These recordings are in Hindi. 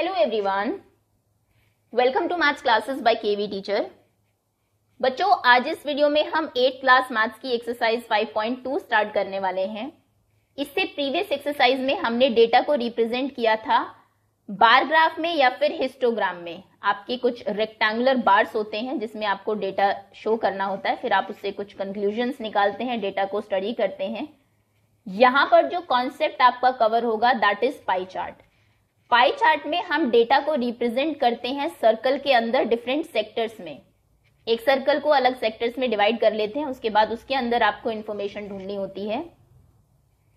hello everyone welcome to maths classes by KV teacher बच्चों आज इस वीडियो में हम एट क्लास मैथ्स की एक्सरसाइज 5.2 स्टार्ट करने वाले हैं इससे प्रीवियस एक्सरसाइज में हमने डेटा को रिप्रेजेंट किया था बार ग्राफ में या फिर हिस्टोग्राम में आपके कुछ रेक्टेंगुलर बार्स होते हैं जिसमें आपको डेटा शो करना होता है फिर आप उससे कुछ कंक्लूजन निकालते हैं डेटा को स्टडी करते हैं यहाँ पर जो कॉन्सेप्ट आपका कवर होगा that is pie chart pie chart में हम डेटा को रिप्रेजेंट करते हैं सर्कल के अंदर डिफरेंट सेक्टर्स में एक सर्कल को अलग सेक्टर्स में डिवाइड कर लेते हैं उसके बाद उसके अंदर आपको इन्फॉर्मेशन ढूंढनी होती है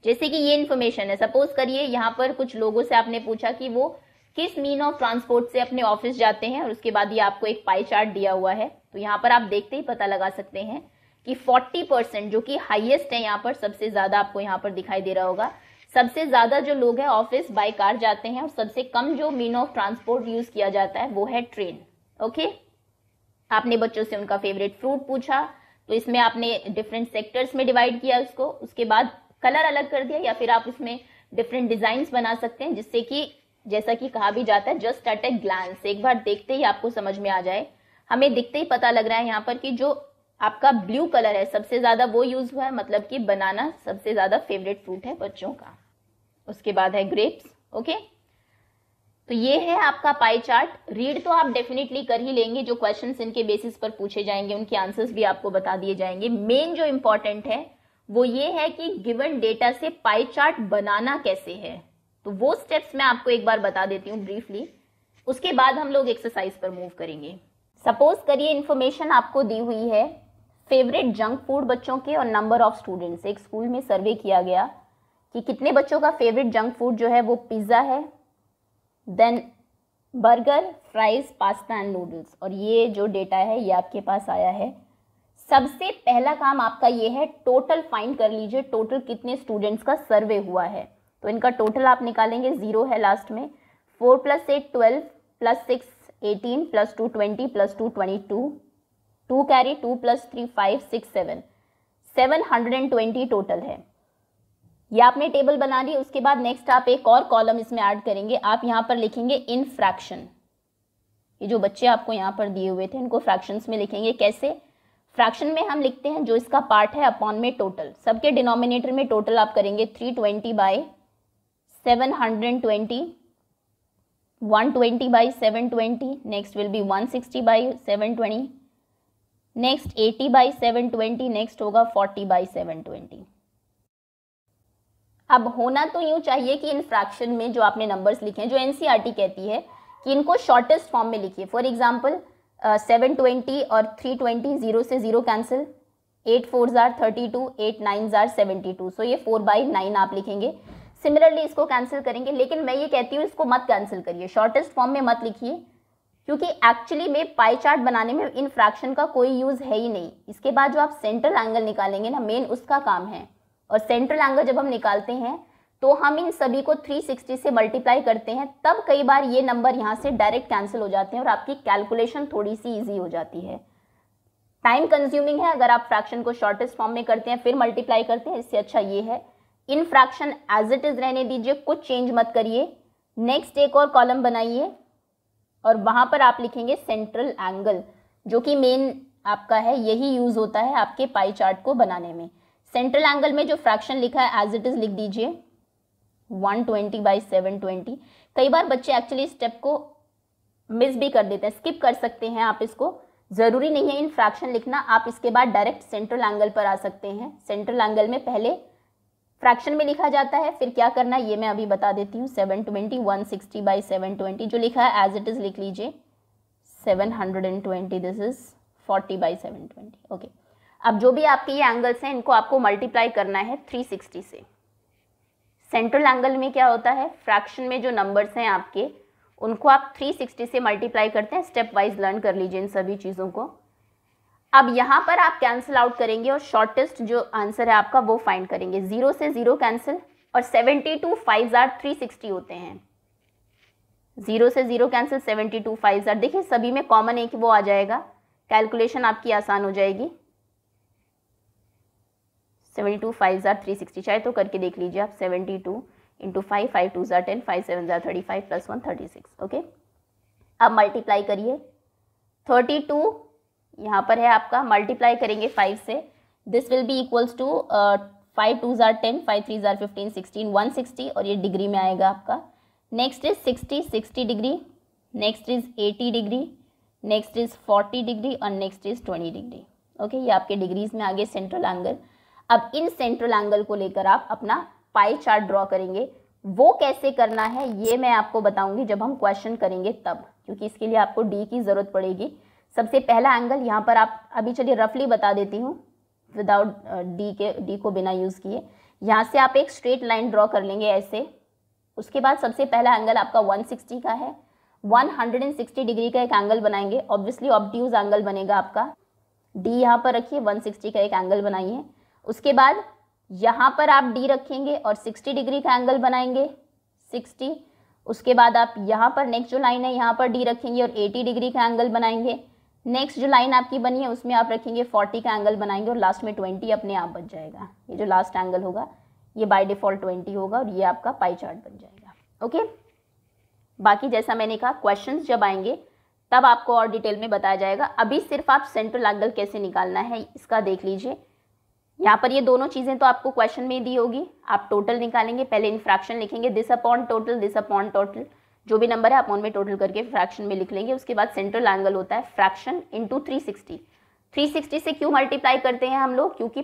जैसे कि ये इन्फॉर्मेशन है सपोज करिए यहाँ पर कुछ लोगों से आपने पूछा कि वो किस मीन ऑफ ट्रांसपोर्ट से अपने ऑफिस जाते हैं और उसके बाद ये आपको एक पाई चार्ट दिया हुआ है तो यहाँ पर आप देखते ही पता लगा सकते हैं कि 40 परसेंट जो कि हाईएस्ट है यहाँ पर सबसे ज्यादा आपको यहाँ पर दिखाई दे रहा होगा सबसे ज़्यादा जो लोग हैं ऑफिस बाय कार जाते हैं और सबसे कम जो मीन ऑफ ट्रांसपोर्ट यूज़ किया जाता है वो है ट्रेन ओके आपने बच्चों से उनका फेवरेट फ्रूट पूछा तो इसमें आपने डिफरेंट सेक्टर्स में डिवाइड किया उसको उसके बाद कलर अलग कर दिया या फिर आप इसमें डिफरेंट डिजाइन बना सकते हैं जिससे कि जैसा कि कहा भी जाता है जस्ट एट ए ग्लांस एक बार देखते ही आपको समझ में आ जाए हमें दिखते ही पता लग रहा है यहाँ पर कि जो आपका ब्लू कलर है सबसे ज्यादा वो यूज हुआ है मतलब कि बनाना सबसे ज्यादा फेवरेट फ्रूट है बच्चों का उसके बाद है ग्रेप्स ओके तो ये है आपका पाई चार्ट रीड तो आप डेफिनेटली कर ही लेंगे जो क्वेश्चन इनके बेसिस पर पूछे जाएंगे उनके आंसर्स भी आपको बता दिए जाएंगे मेन जो इंपॉर्टेंट है वो ये है कि गिवन डेटा से पाई चार्ट बनाना कैसे है तो वो स्टेप्स मैं आपको एक बार बता देती हूँ ब्रीफली उसके बाद हम लोग एक्सरसाइज पर मूव करेंगे सपोज करिए इन्फॉर्मेशन आपको दी हुई है फेवरेट जंक फूड बच्चों के और नंबर ऑफ स्टूडेंट्स एक स्कूल में सर्वे किया गया कि कितने बच्चों का फेवरेट जंक फूड जो है वो पिज़्ज़ा है then burger fries pasta and noodles और ये जो डेटा है ये आपके पास आया है सबसे पहला काम आपका ये है टोटल फाइंड कर लीजिए टोटल कितने स्टूडेंट्स का सर्वे हुआ है तो इनका टोटल आप निकालेंगे ज़ीरो है लास्ट में four plus eight twelve plus six eighteen plus two twenty plus two twenty two two carry two plus three five six seven seven hundred and twenty total है ये आपने टेबल बना ली उसके बाद नेक्स्ट आप एक और कॉलम इसमें ऐड करेंगे आप यहाँ पर लिखेंगे इन फ्रैक्शन ये जो बच्चे आपको यहाँ पर दिए हुए थे इनको फ्रैक्शंस में लिखेंगे कैसे फ्रैक्शन में हम लिखते हैं जो इसका पार्ट है अपॉन में टोटल सबके डिनोमिनेटर में टोटल आप करेंगे three twenty by seven hundred twenty one twenty by seven twenty next will be one sixty by seven twenty next eighty by seven twenty next होगा फोर्टी बाई सेवन ट्वेंटी अब होना तो यूँ चाहिए कि इन फ्रैक्शन में जो आपने नंबर्स लिखे हैं जो एन e कहती है कि इनको शॉर्टेस्ट फॉर्म में लिखिए फॉर एग्जाम्पल सेवन ट्वेंटी और थ्री ट्वेंटी जीरो से जीरो कैंसिल एट फोर ज़ार थर्टी टू एट नाइन ज़ार सेवेंटी टू सो ये फोर बाई नाइन आप लिखेंगे सिमिलरली इसको कैंसिल करेंगे लेकिन मैं ये कहती हूँ इसको मत कैंसिल करिए शॉर्टेस्ट फॉर्म में मत लिखिए क्योंकि एक्चुअली में पाई चार्ट बनाने में इन फ्रैक्शन का कोई यूज़ है ही नहीं इसके बाद जो आप सेंट्रल एंगल निकालेंगे ना मेन उसका काम है और सेंट्रल एंगल जब हम निकालते हैं तो हम इन सभी को 360 से मल्टीप्लाई करते हैं तब कई बार ये नंबर यहाँ से डायरेक्ट कैंसिल हो जाते हैं और आपकी कैलकुलेशन थोड़ी सी ईजी हो जाती है टाइम कंज्यूमिंग है अगर आप फ्रैक्शन को शॉर्टेस्ट फॉर्म में करते हैं फिर मल्टीप्लाई करते हैं इससे अच्छा ये है in fraction as it is रहने दीजिए कुछ चेंज मत करिए नेक्स्ट एक और कॉलम बनाइए और वहां पर आप लिखेंगे सेंट्रल एंगल जो कि मेन आपका है यही यूज़ होता है आपके पाई चार्ट को बनाने में सेंट्रल एंगल में जो फ्रैक्शन लिखा है एज इट इज लिख दीजिए one twenty by seven twenty कई बार बच्चे एक्चुअली स्टेप को मिस भी कर देते हैं स्किप कर सकते हैं आप इसको ज़रूरी नहीं है इन फ्रैक्शन लिखना आप इसके बाद डायरेक्ट सेंट्रल एंगल पर आ सकते हैं सेंट्रल एंगल में पहले फ्रैक्शन में लिखा जाता है फिर क्या करना है ये मैं अभी बता देती हूँ seven twenty one sixty by seven twenty जो लिखा है एज इट इज़ लिख लीजिए seven hundred and twenty this is forty by seven twenty okay अब जो भी आपके ये एंगल्स हैं इनको आपको मल्टीप्लाई करना है 360 से सेंट्रल एंगल में क्या होता है फ्रैक्शन में जो नंबर्स हैं आपके उनको आप 360 से मल्टीप्लाई करते हैं स्टेप वाइज लर्न कर लीजिए इन सभी चीज़ों को अब यहाँ पर आप कैंसिल आउट करेंगे और शॉर्टेस्ट जो आंसर है आपका वो फाइंड करेंगे जीरो से जीरो कैंसिल और सेवेंटी टू फाइव जार थ्री सिक्सटी होते हैं जीरो से zero cancel seventy two five are देखिए सभी में कॉमन है कि वो आ जाएगा कैलकुलेशन आपकी आसान हो जाएगी सेवेंटी टू फाइव ज़ार थ्री सिक्सटी चाहे तो करके देख लीजिए आप seventy two into five five two ज़ार टेन फाइव सेवन ज़ार thirty five plus one thirty six okay अब मल्टीप्लाई करिए थर्टी टू यहाँ पर है आपका मल्टीप्लाई करेंगे फाइव से this will be equals to five two ज़ार टेन फाइव थ्री ज़ार फिफ्टीन सिक्सटीन वन सिक्सटी और ये डिग्री में आएगा आपका next is sixty sixty degree next is eighty degree next is forty degree और next is twenty degree okay ये आपके डिग्रीज में आगे सेंट्रल एंगल अब इन सेंट्रल एंगल को लेकर आप अपना पाई चार्ट ड्रॉ करेंगे वो कैसे करना है ये मैं आपको बताऊंगी जब हम क्वेश्चन करेंगे तब क्योंकि इसके लिए आपको डी की ज़रूरत पड़ेगी सबसे पहला एंगल यहाँ पर आप अभी चलिए रफली बता देती हूँ विदाउट डी uh, के डी को बिना यूज़ किए यहाँ से आप एक स्ट्रेट लाइन ड्रॉ कर लेंगे ऐसे उसके बाद सबसे पहला एंगल आपका 160 का है 160 डिग्री का एक एंगल बनाएंगे ऑब्वियसली ऑब्ट्यूज एंगल बनेगा आपका डी यहाँ पर रखिए 160 का एक एंगल बनाइए उसके बाद यहाँ पर आप डी रखेंगे और 60 डिग्री का एंगल बनाएंगे 60 उसके बाद आप यहाँ पर नेक्स्ट जो लाइन है यहाँ पर डी रखेंगे और 80 डिग्री का एंगल बनाएंगे नेक्स्ट जो लाइन आपकी बनी है उसमें आप रखेंगे 40 का एंगल बनाएंगे और लास्ट में 20 अपने आप बच जाएगा ये जो लास्ट एंगल होगा ये बाई डिफॉल्ट ट्वेंटी होगा और ये आपका पाई चार्ट बन जाएगा ओके बाकी जैसा मैंने कहा क्वेश्चन जब आएंगे तब आपको और डिटेल में बताया जाएगा अभी सिर्फ आप सेंट्रल एंगल कैसे निकालना है इसका देख लीजिए यहाँ पर ये दोनों चीज़ें तो आपको क्वेश्चन में दी होगी आप टोटल निकालेंगे पहले इन फ्रैक्शन लिखेंगे this upon total this upon total जो भी नंबर है आप उनमें टोटल करके फ्रैक्शन में लिख लेंगे उसके बाद सेंट्रल एंगल होता है fraction into three sixty three sixty से क्यों मल्टीप्लाई करते हैं हम लोग क्योंकि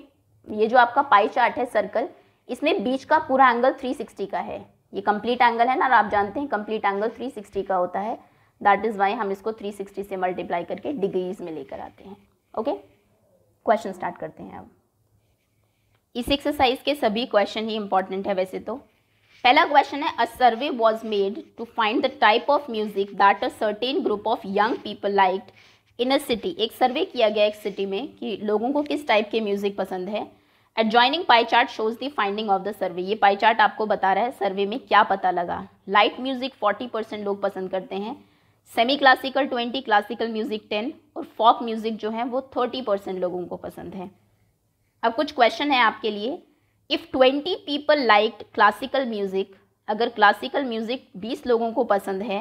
ये जो आपका पाई चार्ट है सर्कल इसमें बीच का पूरा एंगल थ्री सिक्सटी का है ये कंप्लीट एंगल है ना और आप जानते हैं कंप्लीट एंगल थ्री सिक्सटी का होता है दैट इज़ वाई हम इसको थ्री सिक्सटी से मल्टीप्लाई करके डिग्रीज में लेकर आते हैं ओके क्वेश्चन स्टार्ट करते हैं अब इस एक्सरसाइज के सभी क्वेश्चन ही इंपॉर्टेंट है वैसे तो पहला क्वेश्चन है a survey was made to find the type of music that a certain group of young people like in a city एक सर्वे किया गया एक सिटी में कि लोगों को किस टाइप के म्यूजिक पसंद है adjoining pie chart shows the finding of the survey ये पाई चार्ट आपको बता रहा है सर्वे में क्या पता लगा लाइट म्यूजिक 40 परसेंट लोग पसंद करते हैं सेमी क्लासिकल 20 क्लासिकल म्यूजिक 10 और फॉक म्यूजिक जो है वो 30 परसेंट लोगों को पसंद है अब कुछ क्वेश्चन है आपके लिए if twenty people like classical music अगर क्लासिकल म्यूज़िक बीस लोगों को पसंद है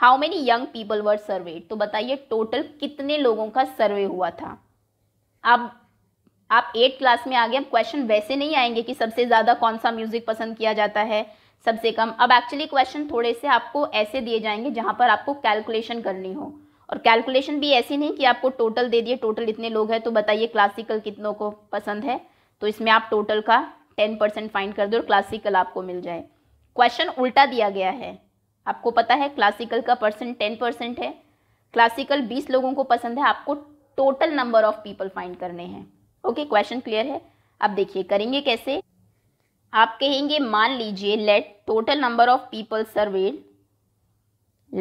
how many young people were survey तो बताइए टोटल कितने लोगों का सर्वे हुआ था अब आप एट क्लास में आ गए अब क्वेश्चन वैसे नहीं आएंगे कि सबसे ज़्यादा कौन सा म्यूज़िक पसंद किया जाता है सबसे कम अब एक्चुअली क्वेश्चन थोड़े से आपको ऐसे दिए जाएंगे जहाँ पर आपको कैलकुलेशन करनी हो और कैलकुलेशन भी ऐसी नहीं कि आपको टोटल दे दिए टोटल इतने लोग हैं तो बताइए क्लासिकल कितनों को पसंद है तो इसमें आप टोटल का टेन परसेंट फाइंड कर दो और क्लासिकल आपको मिल जाए क्वेश्चन उल्टा दिया गया है आपको पता है क्लासिकल का परसेंट टेन परसेंट है क्लासिकल बीस लोगों को पसंद है आपको total number of people find करने हैं ओके क्वेश्चन क्लियर है अब देखिए करेंगे कैसे आप कहेंगे मान लीजिए let total number of people surveyed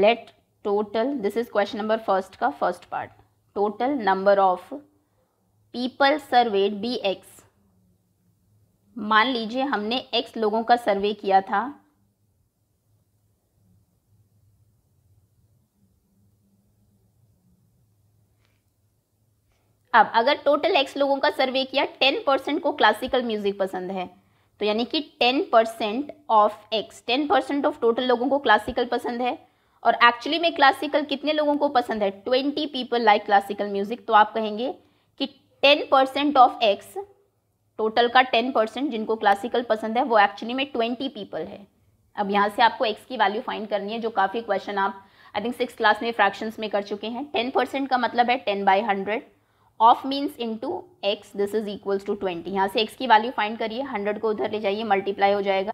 let total this is question number first का first part total number of people surveyed be x मान लीजिए हमने एक्स लोगों का सर्वे किया था अब अगर टोटल एक्स लोगों का सर्वे किया टेन परसेंट को क्लासिकल म्यूजिक पसंद है तो यानी कि ten percent of x ten percent of total लोगों को क्लासिकल पसंद है और एक्चुअली में क्लासिकल कितने लोगों को पसंद है twenty people like classical music तो आप कहेंगे कि ten percent of x total का टेन परसेंट जिनको क्लासिकल पसंद है वो एक्चुअली में ट्वेंटी पीपल है अब यहाँ से आपको एक्स की वैल्यू फाइंड करनी है जो काफ़ी क्वेश्चन आप आई थिंक सिक्स क्लास में फ्रैक्शंस में कर चुके हैं टेन परसेंट का मतलब है ten by hundred of means to x this is equals to twenty यहाँ से एक्स की वैल्यू फाइंड करिए हंड्रेड को उधर ले जाइए मल्टीप्लाई हो जाएगा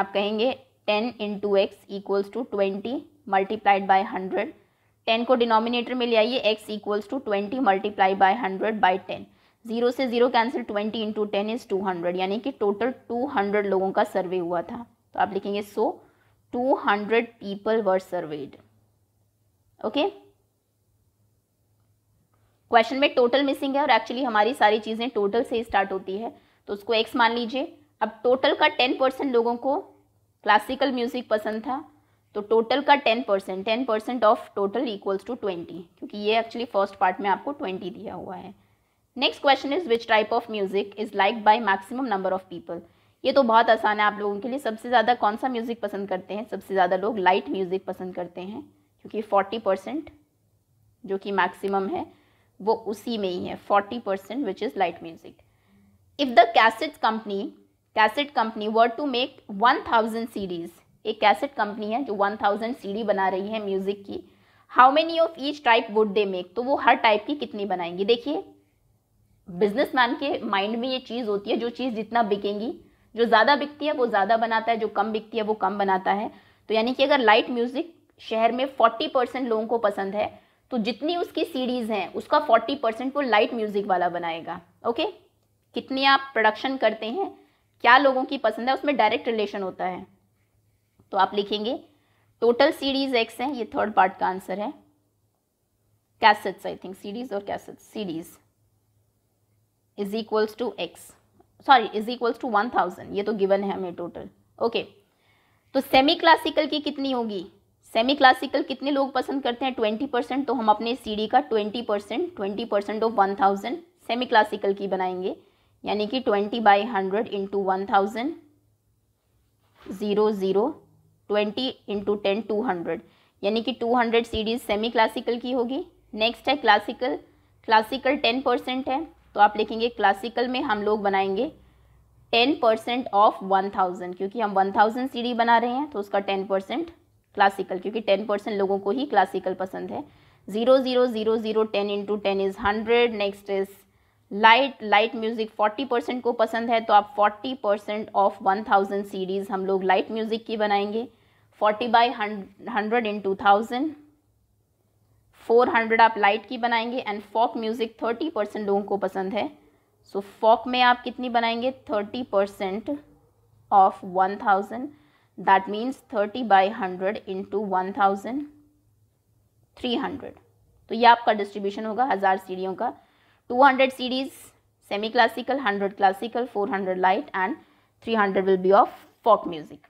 आप कहेंगे ten into x equals to twenty multiplied by hundred ten को डिनोमिनेटर में ले आइए x equals to twenty multiply by hundred by ten zero से zero cancel twenty into ten is two hundred यानी कि टोटल टू हंड्रेड लोगों का सर्वे हुआ था तो आप लिखेंगे so two hundred people were surveyed okay question में टोटल मिसिंग है और एक्चुअली हमारी सारी चीज़ें टोटल से स्टार्ट होती है तो उसको एक्स मान लीजिए अब टोटल का टेन परसेंट लोगों को क्लासिकल म्यूजिक पसंद था तो टोटल का ten percent ten percent of total equals to twenty क्योंकि ये एक्चुअली फर्स्ट पार्ट में आपको ट्वेंटी दिया हुआ है next question is which type of music is like by maximum number of people ये तो बहुत आसान है आप लोगों के लिए सबसे ज़्यादा कौन सा म्यूज़िक पसंद करते हैं सबसे ज़्यादा लोग लाइट म्यूज़िक पसंद करते हैं क्योंकि फोर्टी परसेंट जो कि मैक्सिमम है वो उसी में ही है forty percent which is light music if the cassette company cassette company word to make one thousand CDs एक कैसेट कंपनी है जो वन थाउजेंड सीडी बना रही है म्यूजिक की how many of each type would they make तो वो हर टाइप की कितनी बनाएंगी देखिए बिजनेसमैन के माइंड में ये चीज़ होती है जो चीज़ जितना बिकेंगी जो ज़्यादा बिकती है वो ज़्यादा बनाता है जो कम बिकती है वो कम बनाता है तो यानी कि अगर लाइट म्यूज़िक शहर में फोर्टी परसेंट लोगों को पसंद है तो जितनी उसकी सीरीज़ हैं उसका फोर्टी परसेंट वो लाइट म्यूज़िक वाला बनाएगा ओके कितनी आप प्रोडक्शन करते हैं क्या लोगों की पसंद है उसमें डायरेक्ट रिलेशन होता है तो आप लिखेंगे टोटल सीरीज एक्स है ये थर्ड पार्ट का आंसर है कैसेट्स आई थिंक सीरीज और cassette series is equals to X sorry is equals to one thousand ये तो गिवन है हमें टोटल ओके तो सेमी क्लासिकल की कितनी होगी सेमी क्लासिकल कितने लोग पसंद करते हैं ट्वेंटी परसेंट तो हम अपने सीडी का twenty percent twenty percent of one thousand semi classical की बनाएंगे यानी कि twenty by hundred into one thousand zero zero twenty into ten two hundred यानी कि two hundred series semi classical की होगी नेक्स्ट है क्लासिकल क्लासिकल टेन परसेंट है तो आप लिखेंगे क्लासिकल में हम लोग बनाएंगे ten percent of one thousand क्योंकि हम वन थाउजेंड सीडी बना रहे हैं तो उसका टेन परसेंट क्लासिकल क्योंकि टेन परसेंट लोगों को ही क्लासिकल पसंद है zero zero zero zero ten into ten is hundred next is light light music 40 percent को पसंद है तो आप 40 परसेंट ऑफ 1000 सीरीज़ हम लोग लाइट म्यूज़िक की बनाएंगे 40 by hundred in two thousand four hundred आप लाइट की बनाएंगे and folk music thirty percent लोगों को पसंद है सो so, फोक में आप कितनी बनाएंगे thirty percent of one thousand that means thirty by hundred into one thousand three hundred तो ये आपका डिस्ट्रीब्यूशन होगा हज़ार सीढ़ियों का 200 series semi classical 100 classical 400 light and 300 will be of folk music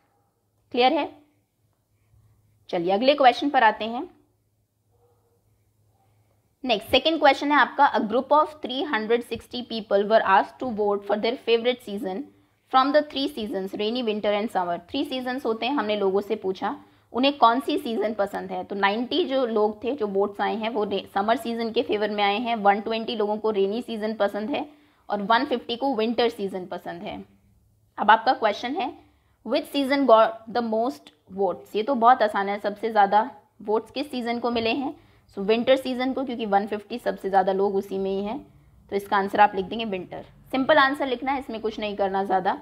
clear है चलिए अगले क्वेश्चन पर आते हैं नेक्स्ट सेकेंड क्वेश्चन है आपका a group of 360 people were ask to vote for their favourite season from the three season rainy winter and summer three season होते हैं हमने लोगों से पूछा उन्हें कौन सी सीज़न पसंद है तो 90 जो लोग थे जो बोट्स आए हैं वो समर सीज़न के फेवर में आए हैं 120 लोगों को रेनी सीज़न पसंद है और 150 को विंटर सीज़न पसंद है अब आपका क्वेश्चन है which season got the most votes ये तो बहुत आसान है सबसे ज़्यादा वोट्स किस सीज़न को मिले हैं सो विंटर सीज़न को क्योंकि 150 सबसे ज़्यादा लोग उसी में ही हैं तो इसका आंसर आप लिख देंगे विंटर सिंपल आंसर लिखना है इसमें कुछ नहीं करना ज़्यादा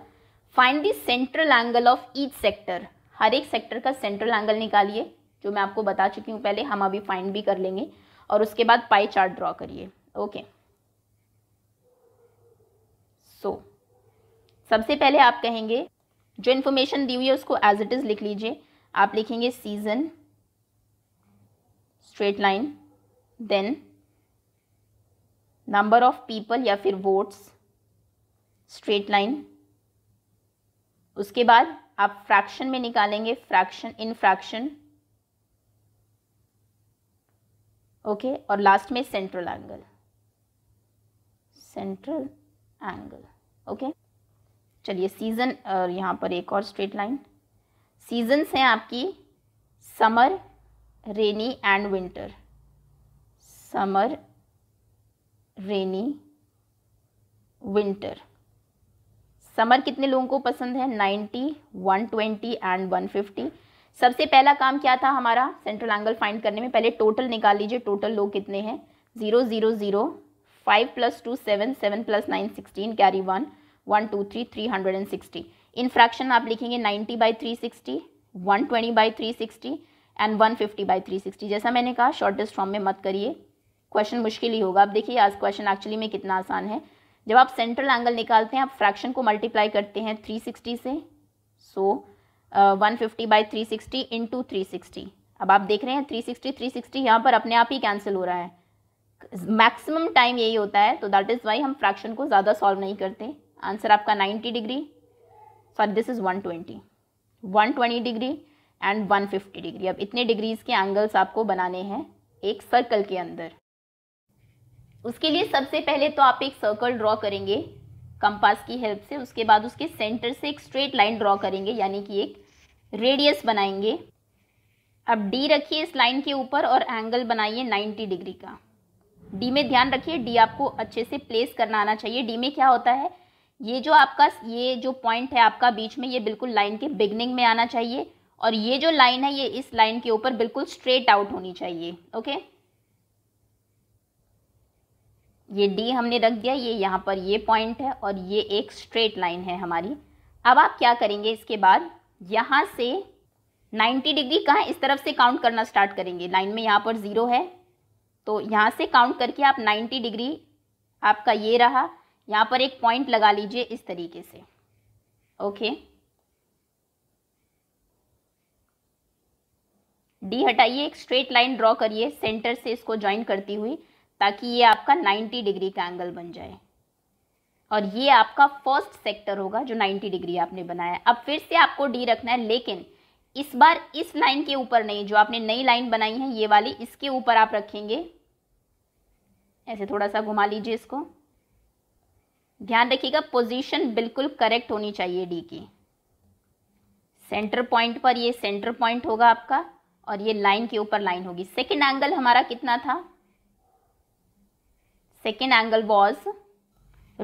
find the central angle of each sector हर एक सेक्टर का सेंट्रल एंगल निकालिए जो मैं आपको बता चुकी हूँ पहले हम अभी फाइंड भी कर लेंगे और उसके बाद पाई चार्ट ड्रॉ करिए ओके सो सबसे पहले आप कहेंगे जो इन्फॉर्मेशन दी हुई है उसको एज इट इज़ लिख लीजिए आप लिखेंगे season straight line then number of people या फिर वोट्स स्ट्रेट लाइन उसके बाद आप फ्रैक्शन में निकालेंगे फ्रैक्शन इन फ्रैक्शन ओके और लास्ट में central angle central angle okay चलिए सीजन और यहाँ पर एक और स्ट्रेट लाइन सीजन्स हैं आपकी summer rainy and winter summer rainy winter summer कितने लोगों को पसंद है 90, 120 एंड 150 सबसे पहला काम क्या था हमारा सेंट्रल एंगल फाइंड करने में पहले टोटल निकाल लीजिए टोटल लोग कितने हैं zero zero zero five plus two seven seven plus nine sixteen carry one one two three three hundred and sixty in fraction आप लिखेंगे ninety by three sixty one twenty by three sixty and one fifty by three sixty जैसा मैंने कहा शॉर्टेस्ट फॉर्म में मत करिए क्वेश्चन मुश्किल ही होगा आप देखिए आज क्वेश्चन एक्चुअली में कितना आसान है जब आप सेंट्रल एंगल निकालते हैं आप फ्रैक्शन को मल्टीप्लाई करते हैं 360 से so one fifty by three sixty in three sixty अब आप देख रहे हैं थ्री सिक्सटी थ्री सिक्सटी यहाँ पर अपने आप ही कैंसिल हो रहा है मैक्सिमम टाइम यही होता है तो दैट इज़ वाई हम फ्रैक्शन को ज़्यादा सॉल्व नहीं करते आंसर आपका ninety degree sorry this is one twenty one twenty degree and one fifty degree अब इतने डिग्रीज़ के एंगल्स आपको बनाने हैं एक सर्कल के अंदर उसके लिए सबसे पहले तो आप एक सर्कल ड्रॉ करेंगे कंपास की हेल्प से उसके बाद उसके सेंटर से एक स्ट्रेट लाइन ड्रॉ करेंगे यानी कि एक रेडियस बनाएंगे अब डी रखिए इस लाइन के ऊपर और एंगल बनाइए 90 डिग्री का डी में ध्यान रखिए डी आपको अच्छे से प्लेस करना आना चाहिए डी में क्या होता है ये जो आपका ये जो पॉइंट है आपका बीच में ये बिल्कुल लाइन के बिगनिंग में आना चाहिए और ये जो लाइन है ये इस लाइन के ऊपर बिल्कुल स्ट्रेट आउट होनी चाहिए ओके ये डी हमने रख दिया ये यहाँ पर ये पॉइंट है और ये एक स्ट्रेट लाइन है हमारी अब आप क्या करेंगे इसके बाद यहाँ से 90 डिग्री कहाँ इस तरफ से काउंट करना स्टार्ट करेंगे लाइन में यहाँ पर ज़ीरो है तो यहाँ से काउंट करके आप 90 डिग्री आपका ये रहा यहाँ पर एक पॉइंट लगा लीजिए इस तरीके से ओके डी हटाइए एक स्ट्रेट लाइन ड्रॉ करिए सेंटर से इसको ज्वाइन करती हुई ताकि ये आपका 90 डिग्री का एंगल बन जाए और ये आपका फर्स्ट सेक्टर होगा जो 90 डिग्री आपने बनाया अब फिर से आपको डी रखना है लेकिन इस बार इस लाइन के ऊपर नहीं जो आपने नई लाइन बनाई है ये वाली इसके ऊपर आप रखेंगे ऐसे थोड़ा सा घुमा लीजिए इसको ध्यान रखिएगा पोजीशन बिल्कुल करेक्ट होनी चाहिए डी की सेंटर पॉइंट पर ये सेंटर पॉइंट होगा आपका और ये लाइन के ऊपर लाइन होगी सेकेंड एंगल हमारा कितना था second angle was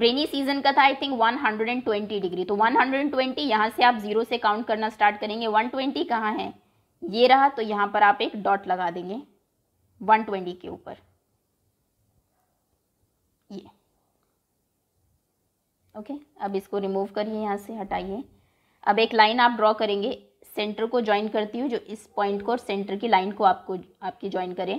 rainy season का था आई थिंक 120 डिग्री तो 120 यहां से आप जीरो से काउंट करना स्टार्ट करेंगे 120 कहाँ है ये रहा तो यहां पर आप एक डॉट लगा देंगे 120 के ऊपर ये ओके अब इसको रिमूव करिए यहां से हटाइए अब एक लाइन आप ड्रॉ करेंगे सेंटर को ज्वाइन करती हूँ जो इस पॉइंट को और सेंटर की लाइन को आपको आपकी ज्वाइन करें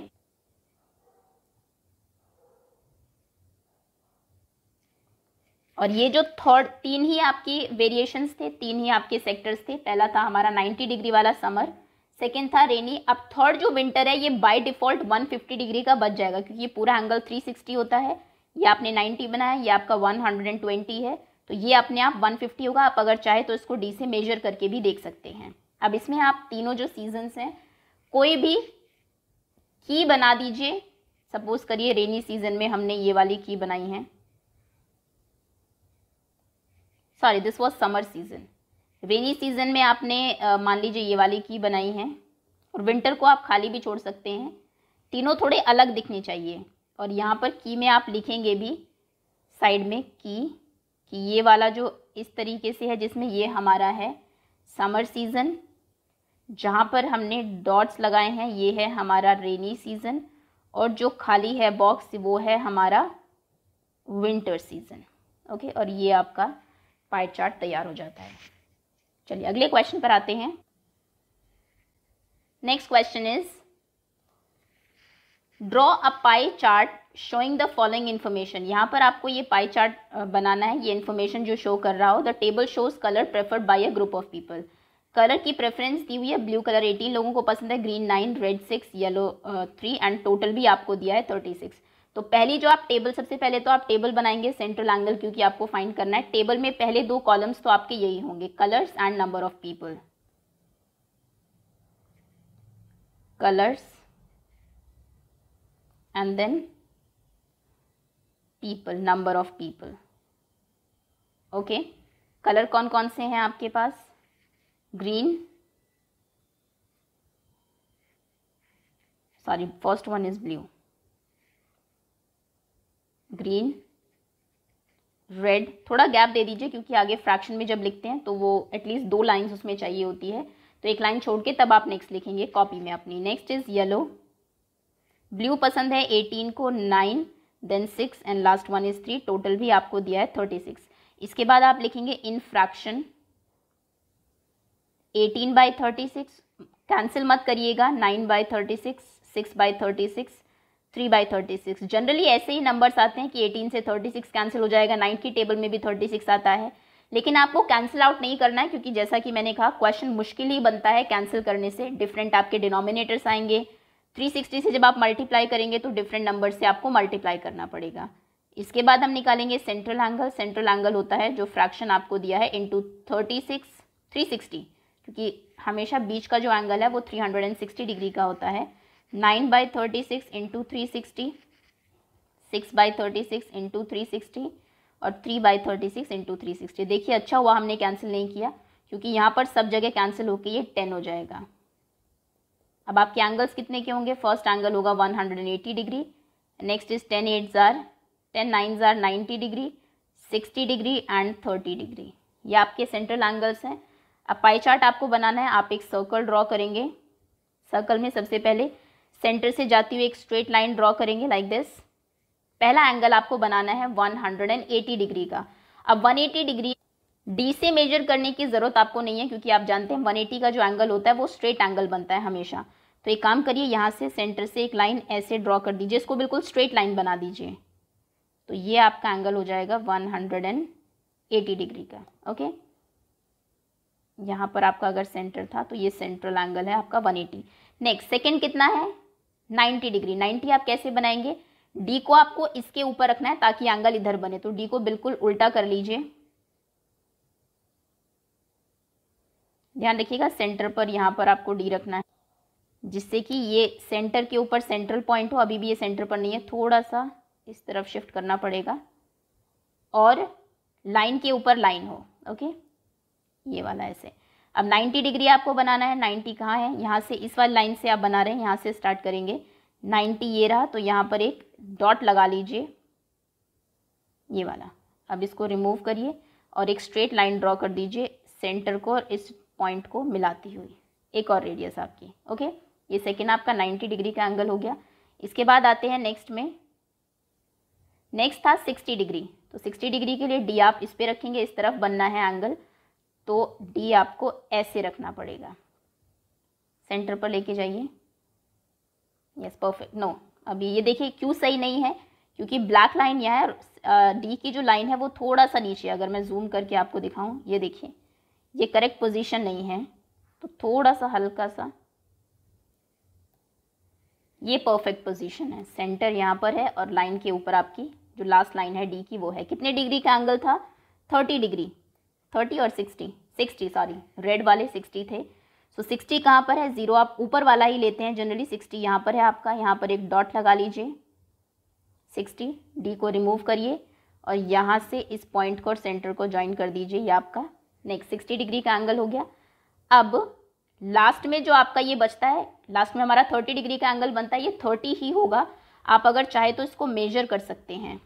और ये जो थर्ड तीन ही आपकी वेरिएशंस थे तीन ही आपके सेक्टर्स थे पहला था हमारा 90 डिग्री वाला समर सेकेंड था रेनी अब थर्ड जो विंटर है ये बाय डिफॉल्ट 150 डिग्री का बच जाएगा क्योंकि ये पूरा एंगल 360 होता है ये आपने 90 बनाया ये आपका 120 है तो ये अपने आप 150 होगा आप अगर चाहे तो इसको डी से मेजर करके भी देख सकते हैं अब इसमें आप तीनों जो सीजन्स हैं कोई भी की बना दीजिए सपोज करिए रेनी सीजन में हमने ये वाली की बनाई है sorry this was summer season rainy season में आपने मान लीजिए ये वाली की बनाई है और विंटर को आप खाली भी छोड़ सकते हैं तीनों थोड़े अलग दिखने चाहिए और यहाँ पर की में आप लिखेंगे भी साइड में की कि ये वाला जो इस तरीके से है जिसमें ये हमारा है समर सीज़न जहाँ पर हमने डॉट्स लगाए हैं ये है हमारा रेनी सीज़न और जो खाली है बॉक्स वो है हमारा विंटर सीज़न ओके और ये आपका पाई चार्ट तैयार हो जाता है चलिए अगले क्वेश्चन पर आते हैं next question is draw a pie chart showing the following information यहाँ पर आपको ये पाई चार्ट बनाना है ये इन्फॉर्मेशन जो शो कर रहा हो the table shows colour preferred by a group of people colour की प्रेफरेंस दी हुई है ब्लू कलर एटीन लोगों को पसंद है green nine red six yellow three and total भी आपको दिया है थर्टी सिक्स तो पहली जो आप टेबल सबसे पहले तो आप टेबल बनाएंगे सेंट्रल एंगल क्योंकि आपको फाइंड करना है टेबल में पहले दो कॉलम्स तो आपके यही होंगे colours and number of people colours and then people number of people okay colour कौन कौन से हैं आपके पास green sorry first one is blue green red थोड़ा गैप दे दीजिए क्योंकि आगे फ्रैक्शन में जब लिखते हैं तो वो एटलीस्ट दो लाइंस उसमें चाहिए होती है तो एक लाइन छोड़ के तब आप नेक्स्ट लिखेंगे कॉपी में अपनी नेक्स्ट इज येलो ब्लू पसंद है एटीन को nine then six and last one is three total भी आपको दिया है थर्टी सिक्स इसके बाद आप लिखेंगे in fraction eighteen by thirty six cancel मत करिएगा nine by thirty six six by thirty six three by thirty six generally ऐसे ही नंबर्स आते हैं कि एटीन से थर्टी सिक्स कैंसिल हो जाएगा नाइन की टेबल में भी थर्टी सिक्स आता है लेकिन आपको कैंसिल आउट नहीं करना है क्योंकि जैसा कि मैंने कहा क्वेश्चन मुश्किल ही बनता है कैंसिल करने से डिफरेंट आपके डिनोमिनेटर्स आएंगे थ्री सिक्सटी से जब आप मल्टीप्लाई करेंगे तो डिफरेंट नंबर से आपको मल्टीप्लाई करना पड़ेगा इसके बाद हम निकालेंगे सेंट्रल एंगल सेंट्रल एंगल होता है जो फ्रैक्शन आपको दिया है into thirty six three sixty क्योंकि हमेशा बीच का जो एंगल है वो three hundred and sixty degree का होता है nine by thirty six into three sixty six by thirty six into three sixty और three by thirty six into three sixty देखिए अच्छा हुआ हमने कैंसिल नहीं किया क्योंकि यहाँ पर सब जगह कैंसिल होकर ये टेन हो जाएगा अब आपके एंगल्स कितने के होंगे फर्स्ट एंगल होगा one hundred and eighty degree next is ten eight ज़ार टेन नाइन ज़ार ninety degree sixty degree and thirty degree ये आपके सेंट्रल एंगल्स हैं अब पाई चार्ट आपको बनाना है आप एक सर्कल ड्रॉ करेंगे सर्कल में सबसे पहले सेंटर से जाती हुई एक स्ट्रेट लाइन ड्रॉ करेंगे लाइक like दिस पहला एंगल आपको बनाना है 180 डिग्री का अब 180 डिग्री डी से मेजर करने की ज़रूरत आपको नहीं है क्योंकि आप जानते हैं 180 का जो एंगल होता है वो स्ट्रेट एंगल बनता है हमेशा तो एक काम करिए यहाँ से सेंटर से एक लाइन ऐसे ड्रॉ कर दीजिए इसको बिल्कुल स्ट्रेट लाइन बना दीजिए तो ये आपका एंगल हो जाएगा 180 डिग्री का ओके यहाँ पर आपका अगर सेंटर था तो ये सेंट्रल एंगल है आपका 180 नेक्स्ट सेकेंड कितना है 90 डिग्री 90 आप कैसे बनाएंगे डी को आपको इसके ऊपर रखना है ताकि एंगल इधर बने तो डी को बिल्कुल उल्टा कर लीजिए ध्यान रखिएगा सेंटर पर यहां पर आपको डी रखना है जिससे कि ये सेंटर के ऊपर सेंट्रल पॉइंट हो अभी भी ये सेंटर पर नहीं है थोड़ा सा इस तरफ शिफ्ट करना पड़ेगा और लाइन के ऊपर लाइन हो ओके ये वाला ऐसे अब 90 डिग्री आपको बनाना है 90 कहाँ है यहाँ से इस वाली लाइन से आप बना रहे हैं यहाँ से स्टार्ट करेंगे 90 ये रहा तो यहाँ पर एक डॉट लगा लीजिए ये वाला अब इसको रिमूव करिए और एक स्ट्रेट लाइन ड्रॉ कर दीजिए सेंटर को और इस पॉइंट को मिलाती हुई एक और रेडियस आपकी ओके ये सेकेंड आपका नाइन्टी डिग्री का एंगल हो गया इसके बाद आते हैं नेक्स्ट में नेक्स्ट था सिक्सटी डिग्री तो सिक्सटी डिग्री के लिए डी आप इस पर रखेंगे इस तरफ बनना है एंगल तो डी आपको ऐसे रखना पड़ेगा सेंटर पर लेके जाइए यस परफेक्ट नो अभी ये देखिए क्यों सही नहीं है क्योंकि ब्लैक लाइन यह है डी की जो लाइन है वो थोड़ा सा नीचे अगर मैं जूम करके आपको दिखाऊं ये देखिए ये करेक्ट पोजीशन नहीं है तो थोड़ा सा हल्का सा ये परफेक्ट पोजीशन है सेंटर यहाँ पर है और लाइन के ऊपर आपकी जो लास्ट लाइन है डी की वो है कितने डिग्री का एंगल था थर्टी डिग्री थर्टी और सिक्सटी सिक्सटी सॉरी रेड वाले सिक्सटी थे सो so, सिक्सटी कहाँ पर है ज़ीरो आप ऊपर वाला ही लेते हैं जनरली सिक्सटी यहाँ पर है आपका यहाँ पर एक डॉट लगा लीजिए सिक्सटी डी को रिमूव करिए और यहाँ से इस पॉइंट को और सेंटर को ज्वाइन कर दीजिए ये आपका नेक्स्ट सिक्सटी डिग्री का एंगल हो गया अब लास्ट में जो आपका ये बचता है लास्ट में हमारा थर्टी डिग्री का एंगल बनता है ये थर्टी ही होगा आप अगर चाहे तो इसको मेजर कर सकते हैं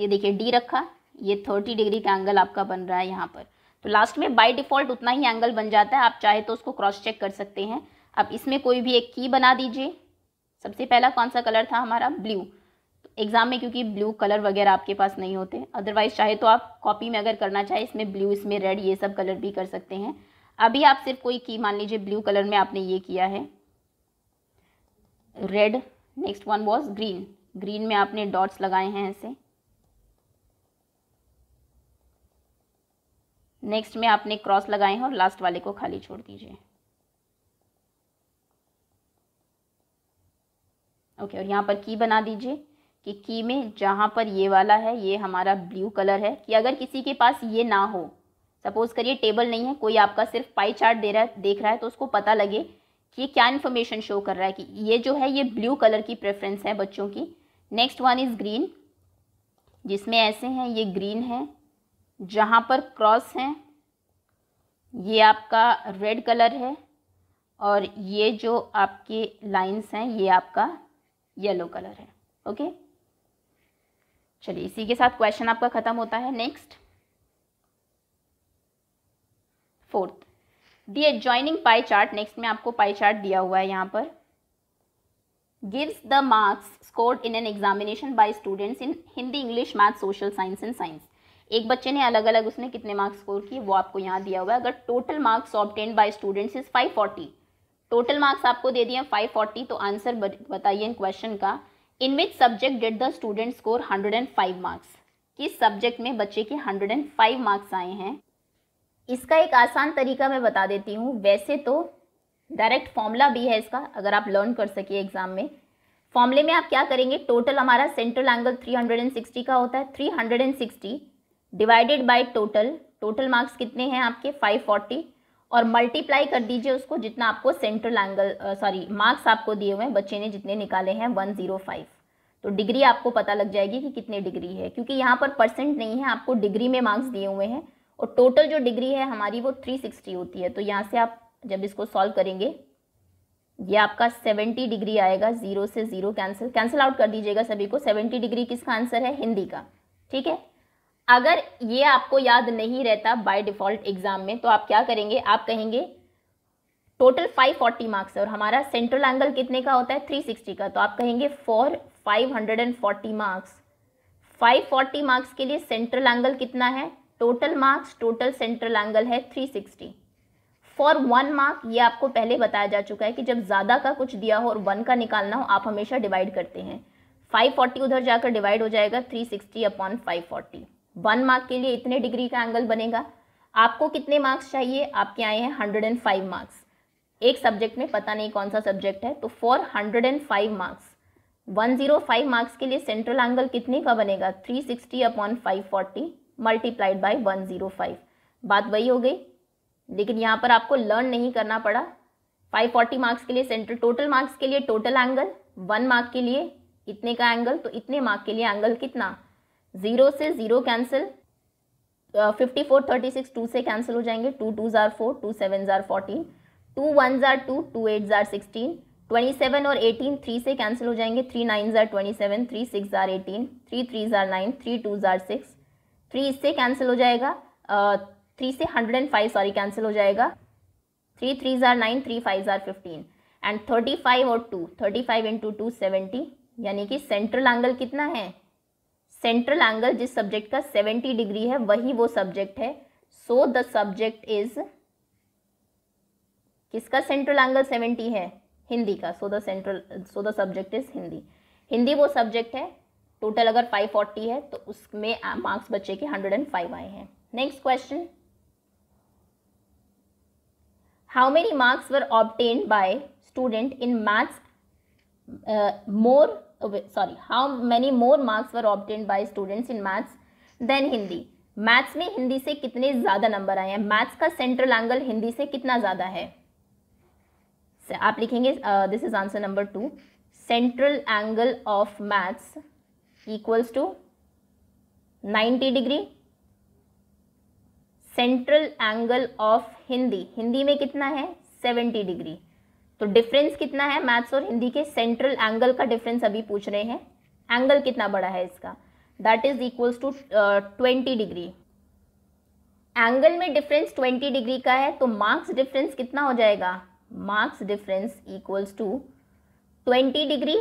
ये देखिए डी रखा ये थर्टी डिग्री का एंगल आपका बन रहा है यहाँ पर तो लास्ट में बाई डिफ़ॉल्ट उतना ही एंगल बन जाता है आप चाहे तो उसको क्रॉस चेक कर सकते हैं अब इसमें कोई भी एक की बना दीजिए सबसे पहला कौन सा कलर था हमारा ब्लू एग्ज़ाम में क्योंकि ब्लू कलर वगैरह आपके पास नहीं होते अदरवाइज़ चाहे तो आप कॉपी में अगर करना चाहे इसमें ब्लू इसमें रेड ये सब कलर भी कर सकते हैं अभी आप सिर्फ कोई की मान लीजिए ब्लू कलर में आपने ये किया है red next one was green green में आपने डॉट्स लगाए हैं ऐसे नेक्स्ट में आपने क्रॉस लगाए हैं और लास्ट वाले को खाली छोड़ दीजिए ओके और यहाँ पर की बना दीजिए कि की में जहाँ पर ये वाला है ये हमारा ब्लू कलर है कि अगर किसी के पास ये ना हो सपोज करिए टेबल नहीं है कोई आपका सिर्फ पाई चार्ट दे रहा है देख रहा है तो उसको पता लगे कि ये क्या इन्फॉर्मेशन शो कर रहा है कि ये जो है ये ब्लू कलर की प्रेफरेंस है बच्चों की नेक्स्ट वन इज़ ग्रीन जिसमें ऐसे हैं ये ग्रीन है जहाँ पर क्रॉस है ये आपका रेड कलर है और ये जो आपके लाइंस हैं ये आपका येलो कलर है ओके चलिए इसी के साथ क्वेश्चन आपका ख़त्म होता है next fourth the adjoining pie chart next में आपको पाई चार्ट दिया हुआ है यहाँ पर gives the marks scored in an examination by students in Hindi English math social science and science एक बच्चे ने अलग अलग उसने कितने मार्क्स स्कोर किए वो आपको यहाँ दिया हुआ है अगर total marks obtained by students is 540 total marks आपको दे दिए 540 तो आंसर बताइए इन क्वेश्चन का in which subject did the student score 105 marks किस सब्जेक्ट में बच्चे के 105 मार्क्स आए हैं इसका एक आसान तरीका मैं बता देती हूँ वैसे तो डायरेक्ट फॉर्मूला भी है इसका अगर आप लर्न कर सके एग्जाम में फॉर्मूले में आप क्या करेंगे टोटल हमारा सेंट्रल एंगल 360 का होता है 360 divided by total total marks कितने हैं आपके 540 और मल्टीप्लाई कर दीजिए उसको जितना आपको सेंट्रल एंगल सॉरी मार्क्स आपको दिए हुए हैं बच्चे ने जितने निकाले हैं 105 तो डिग्री आपको पता लग जाएगी कि कितने डिग्री है क्योंकि यहाँ पर परसेंट नहीं है आपको डिग्री में मार्क्स दिए हुए हैं और टोटल जो डिग्री है हमारी वो 360 होती है तो यहाँ से आप जब इसको सॉल्व करेंगे ये आपका 70 डिग्री आएगा जीरो से जीरो कैंसिल कैंसिल आउट कर दीजिएगा सभी को 70 डिग्री किसका आंसर है हिंदी का ठीक है अगर ये आपको याद नहीं रहता बाय डिफ़ॉल्ट एग्ज़ाम में तो आप क्या करेंगे आप कहेंगे टोटल 540 मार्क्स है और हमारा सेंट्रल एंगल कितने का होता है 360 का तो आप कहेंगे फॉर 540 मार्क्स 540 मार्क्स के लिए सेंट्रल एंगल कितना है total marks total central angle है 360 फॉर वन मार्क ये आपको पहले बताया जा चुका है कि जब ज़्यादा का कुछ दिया हो और वन का निकालना हो आप हमेशा डिवाइड करते हैं 540 उधर जाकर डिवाइड हो जाएगा 360 अपॉन फोर्टी वन मार्क के लिए इतने डिग्री का एंगल बनेगा आपको कितने मार्क्स चाहिए आपके आए हैं हंड्रेड एंड फाइव मार्क्स एक सब्जेक्ट में पता नहीं कौन सा सब्जेक्ट है तो for hundred and five marks one zero five marks के लिए सेंट्रल एंगल कितने का बनेगा three sixty upon five forty multiplied by one zero five बात वही हो गई लेकिन यहाँ पर आपको लर्न नहीं करना पड़ा फाइव फोर्टी मार्क्स के लिए सेंट्रल टोटल मार्क्स के लिए टोटल एंगल वन मार्क के लिए इतने का एंगल तो इतने मार्क के लिए एंगल कितना ज़ीरो से zero cancel fifty four thirty six two से कैंसिल हो जाएंगे टू टू ज़ार फोर टू सेवन ज़ार फोर्टीन टू वन ज़ार टू टू एट ज़ार सिक्सटीन ट्वेंटी सेवन और एटीन थ्री से कैंसिल हो जाएंगे थ्री नाइन ज़ार ट्वेंटी सेवन थ्री सिक्स ज़ार एटीन थ्री थ्री ज़ार नाइन थ्री टू ज़ार सिक्स थ्री इससे कैंसिल हो जाएगा थ्री uh, से hundred and five sorry cancel हो जाएगा थ्री थ्री ज़ार नाइन थ्री फाइव ज़ार फिफ्टीन एंड थर्टी फाइव और two thirty five into two seventy यानी कि सेंट्रल एंगल कितना है सेंट्रल एंगल जिस सब्जेक्ट का सेवेंटी डिग्री है वही वो सब्जेक्ट है सो द सब्जेक्ट इज किसका सेंट्रल एंगल सेवेंटी है हिंदी का so the central so the subject is Hindi Hindi वो सब्जेक्ट है टोटल अगर 540 है तो उसमें मार्क्स बच्चे के 105 आए हैं next question how many marks were obtained by student in maths more sorry how many more marks were obtained by students in maths than Hindi maths में हिंदी से कितने ज़्यादा नंबर आए हैं मैथ्स का सेंट्रल एंगल हिंदी से कितना ज़्यादा है so, आप लिखेंगे this is answer number two central angle of maths equals to 90 degree central angle of Hindi Hindi में कितना है 70 डिग्री तो डिफरेंस कितना है मैथ्स और हिंदी के सेंट्रल एंगल का डिफरेंस अभी पूछ रहे हैं एंगल कितना बड़ा है इसका that is equals to twenty degree angle में डिफरेंस ट्वेंटी डिग्री का है तो मार्क्स डिफरेंस कितना हो जाएगा marks difference equals to twenty degree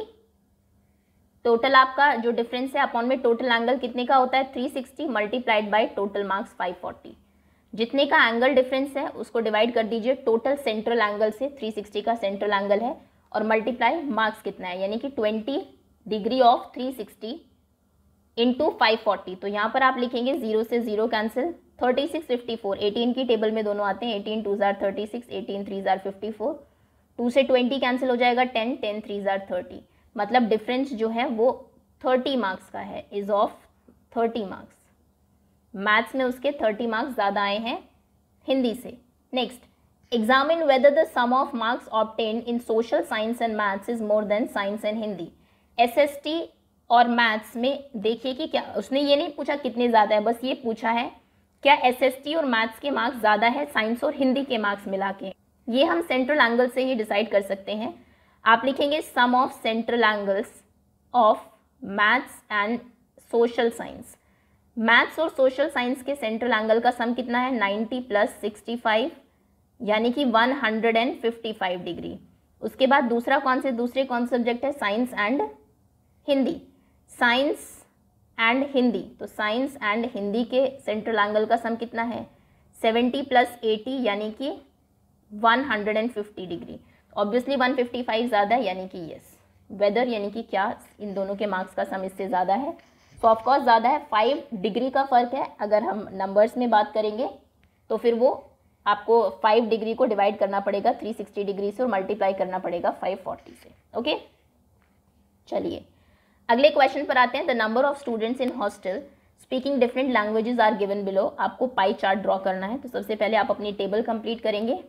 total आपका जो डिफरेंस है अपॉन में टोटल एंगल कितने का होता है three sixty multiplied by total marks five forty जितने का एंगल डिफरेंस है उसको डिवाइड कर दीजिए टोटल सेंट्रल एंगल से 360 का सेंट्रल एंगल है और मल्टीप्लाई मार्क्स कितना है यानी कि 20 degree of 360 sixty into five तो यहाँ पर आप लिखेंगे जीरो से zero cancel thirty six fifty four eighteen की टेबल में दोनों आते हैं एटीन टू जार थर्टी सिक्स एटीन थ्री जार फिफ्टी फोर टू से ट्वेंटी कैंसिल हो जाएगा टेन टेन थ्री जार थर्टी मतलब डिफरेंस जो है वो थर्टी मार्क्स का है is of thirty marks maths में उसके थर्टी मार्क्स ज़्यादा आए हैं हिंदी से next examine whether the sum of marks obtained in social science and maths is more than science and Hindi SST और मैथ्स में देखिए कि क्या उसने ये नहीं पूछा कितने ज़्यादा है बस ये पूछा है क्या एसएसटी और मैथ्स के मार्क्स ज़्यादा है साइंस और हिंदी के मार्क्स मिला के ये हम सेंट्रल एंगल से ही डिसाइड कर सकते हैं आप लिखेंगे sum of central angles of maths and social science maths और सोशल साइंस के सेंट्रल एंगल का सम कितना है 90 प्लस 65 यानी कि 155 डिग्री उसके बाद दूसरा कौन से दूसरे कौन से सब्जेक्ट है science and Hindi science and Hindi तो साइंस एंड हिंदी के सेंट्रल एंगल का सम कितना है 70 प्लस 80 यानी कि 150 डिग्री ऑब्वियसली 155 ज़्यादा यानी कि येस वेदर यानी कि क्या इन दोनों के मार्क्स का सम इससे ज़्यादा है सो ऑफकोर्स ज़्यादा है फाइव डिग्री का फ़र्क है अगर हम नंबर्स में बात करेंगे तो फिर वो आपको फाइव डिग्री को डिवाइड करना पड़ेगा थ्री सिक्सटी डिग्री से और मल्टीप्लाई करना पड़ेगा फाइव फोर्टी से ओके चलिए अगले क्वेश्चन पर आते हैं the number of students in hostel speaking different languages are given below आपको पाई चार्ट ड्रॉ करना है तो सबसे पहले आप अपनी टेबल कंप्लीट करेंगे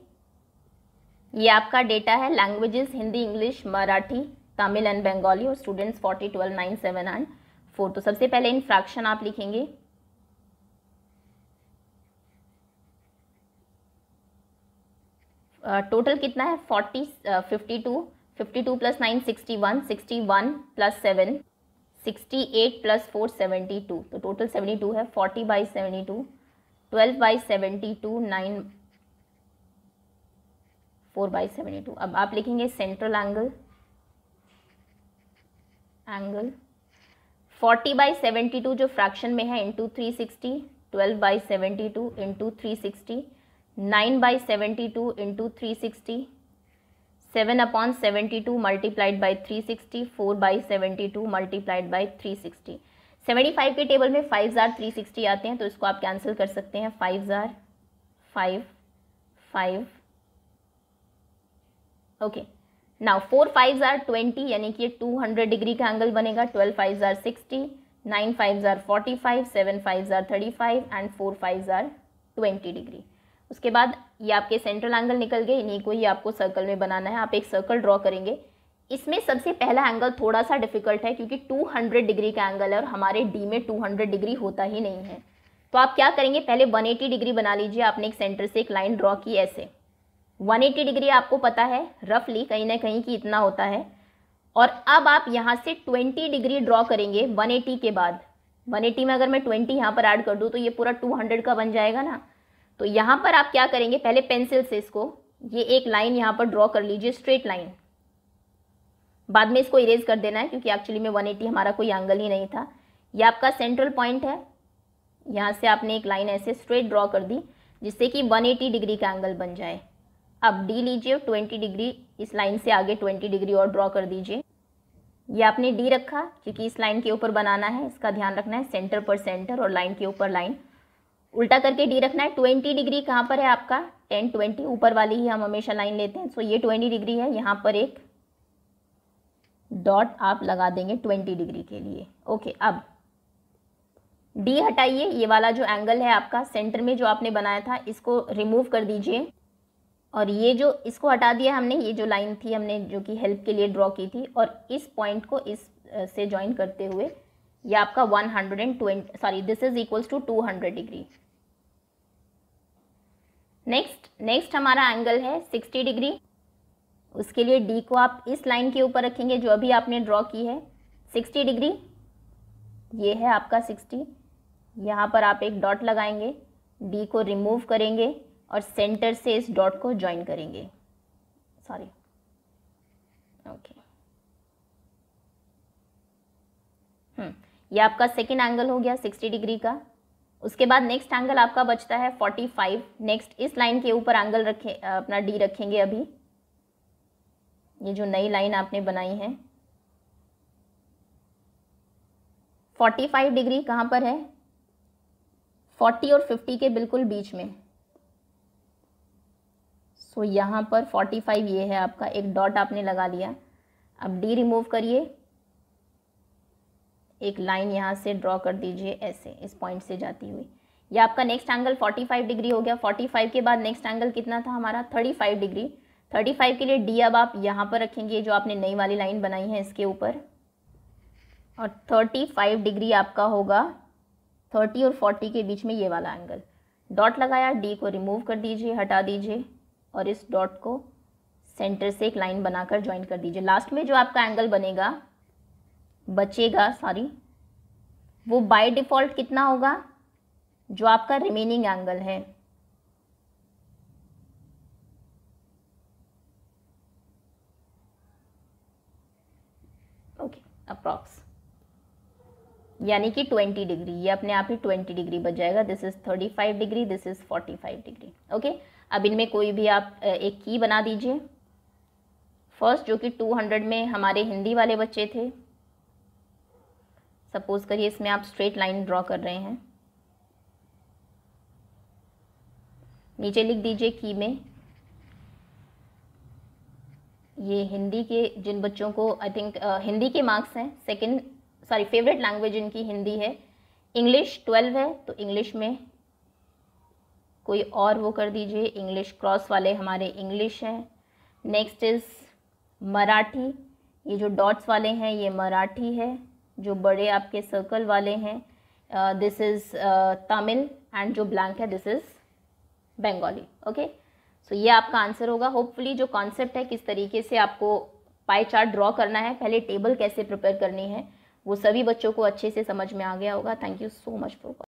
ये आपका डेटा है languages Hindi English Marathi Tamil and Bengali और students forty twelve nine seven and four तो सबसे पहले इन फ्रैक्शन आप लिखेंगे टोटल uh, कितना है forty fifty two fifty two plus nine sixty one sixty one plus seven sixty eight plus four seventy two तो टोटल सेवेंटी टू है forty by seventy two twelve by seventy two nine four by seventy two अब आप लिखेंगे central angle angle forty by seventy two जो फ्रैक्शन में है into three sixty twelve by seventy two into three sixty nine by seventy two into three sixty seven upon seventy two multiplied by three sixty four by seventy two multiplied by three sixty seventy five के टेबल में फाइव ज़ार थ्री सिक्सटी आते हैं तो इसको आप कैंसिल कर सकते हैं फाइव ज़ार five five okay now four five are twenty यानी कि ये टू हंड्रेड डिग्री का एंगल बनेगा twelve five are sixty nine five are forty five seven five are thirty five and four five are twenty degree उसके बाद ये आपके सेंट्रल एंगल निकल गए इन्हीं को ही आपको सर्कल में बनाना है आप एक सर्कल ड्रॉ करेंगे इसमें सबसे पहला एंगल थोड़ा सा डिफिकल्ट है क्योंकि 200 डिग्री का एंगल है और हमारे डी में 200 डिग्री होता ही नहीं है तो आप क्या करेंगे पहले 180 डिग्री बना लीजिए आपने एक सेंटर से एक लाइन ड्रॉ की ऐसे 180 डिग्री आपको पता है रफली कहीं ना कहीं कि इतना होता है और अब आप यहाँ से 20 डिग्री ड्रॉ करेंगे 180 के बाद 180 में अगर मैं 20 यहाँ पर ऐड कर दूँ तो ये पूरा 200 का बन जाएगा ना तो यहाँ पर आप क्या करेंगे पहले पेंसिल से इसको ये एक लाइन यहाँ पर ड्रॉ कर लीजिए स्ट्रेट लाइन बाद में इसको इरेज कर देना है क्योंकि एक्चुअली में 180 हमारा कोई एंगल ही नहीं था ये आपका सेंट्रल पॉइंट है यहाँ से आपने एक लाइन ऐसे स्ट्रेट ड्रॉ कर दी जिससे कि 180 डिग्री का एंगल बन जाए आप डी लीजिए ट्वेंटी डिग्री इस लाइन से आगे ट्वेंटी डिग्री और ड्रॉ कर दीजिए ये आपने डी रखा क्योंकि इस लाइन के ऊपर बनाना है इसका ध्यान रखना है सेंटर पर सेंटर और लाइन के ऊपर लाइन उल्टा करके डी रखना है ट्वेंटी डिग्री कहाँ पर है आपका टेन ट्वेंटी ऊपर वाली ही हम हमेशा लाइन लेते हैं सो ये ट्वेंटी डिग्री है यहाँ पर एक डॉट आप लगा देंगे ट्वेंटी डिग्री के लिए ओके अब डी हटाइए ये वाला जो एंगल है आपका सेंटर में जो आपने बनाया था इसको रिमूव कर दीजिए और ये जो इसको हटा दिया हमने ये जो लाइन थी हमने जो कि हेल्प के लिए ड्रॉ की थी और इस पॉइंट को इस से ज्वाइन करते हुए ये आपका one hundred and twenty sorry this is equals to two hundred degree next next हमारा एंगल है सिक्सटी डिग्री उसके लिए डी को आप इस लाइन के ऊपर रखेंगे जो अभी आपने ड्रॉ की है सिक्सटी डिग्री ये है आपका सिक्सटी यहाँ पर आप एक डॉट लगाएंगे डी को रिमूव करेंगे और सेंटर से इस डॉट को ज्वाइन करेंगे सॉरी ओके हम्म ये आपका सेकेंड एंगल हो गया सिक्सटी डिग्री का उसके बाद नेक्स्ट एंगल आपका बचता है फोर्टी फाइव नेक्स्ट इस लाइन के ऊपर एंगल रखे अपना डी रखेंगे अभी ये जो नई लाइन आपने बनाई है फोर्टी फाइव डिग्री कहां पर है फोर्टी और फिफ्टी के बिल्कुल बीच में सो so, यहाँ पर 45 ये है आपका एक डॉट आपने लगा लिया अब डी रिमूव करिए एक लाइन यहाँ से ड्रॉ कर दीजिए ऐसे इस पॉइंट से जाती हुई ये आपका नेक्स्ट एंगल 45 डिग्री हो गया 45 के बाद नेक्स्ट एंगल कितना था हमारा 35 डिग्री 35 के लिए डी अब आप यहाँ पर रखेंगे जो आपने नई वाली लाइन बनाई है इसके ऊपर और 35 डिग्री आपका होगा 30 और 40 के बीच में ये वाला एंगल डॉट लगाया डी को रिमूव कर दीजिए हटा दीजिए और इस डॉट को सेंटर से एक लाइन बनाकर ज्वाइन कर दीजिए लास्ट में जो आपका एंगल बनेगा बचेगा सॉरी वो बाय डिफ़ॉल्ट कितना होगा जो आपका रिमेनिंग एंगल है ओके okay, अप्रॉक्स यानी कि 20 डिग्री ये अपने आप ही 20 डिग्री बच जाएगा this is 35 degree this is 45 degree okay अब इनमें कोई भी आप एक की बना दीजिए फर्स्ट जो कि 200 में हमारे हिंदी वाले बच्चे थे सपोज़ करिए इसमें आप स्ट्रेट लाइन ड्रॉ कर रहे हैं नीचे लिख दीजिए की में ये हिंदी के जिन बच्चों को आई थिंक हिंदी के मार्क्स हैं सेकंड सॉरी फेवरेट लैंग्वेज इनकी हिंदी है इंग्लिश ट्वेल्व है तो इंग्लिश में कोई और वो कर दीजिए इंग्लिश क्रॉस वाले हमारे इंग्लिश हैं नेक्स्ट इज़ मराठी ये जो डॉट्स वाले हैं ये मराठी है जो बड़े आपके सर्कल वाले हैं दिस इज़ तमिल एंड जो ब्लैंक है this is Bengali okay so ये आपका आंसर होगा होपफुली जो कॉन्सेप्ट है किस तरीके से आपको पाई चार्ट ड्रॉ करना है पहले टेबल कैसे प्रिपेयर करनी है वो सभी बच्चों को अच्छे से समझ में आ गया होगा thank you so much for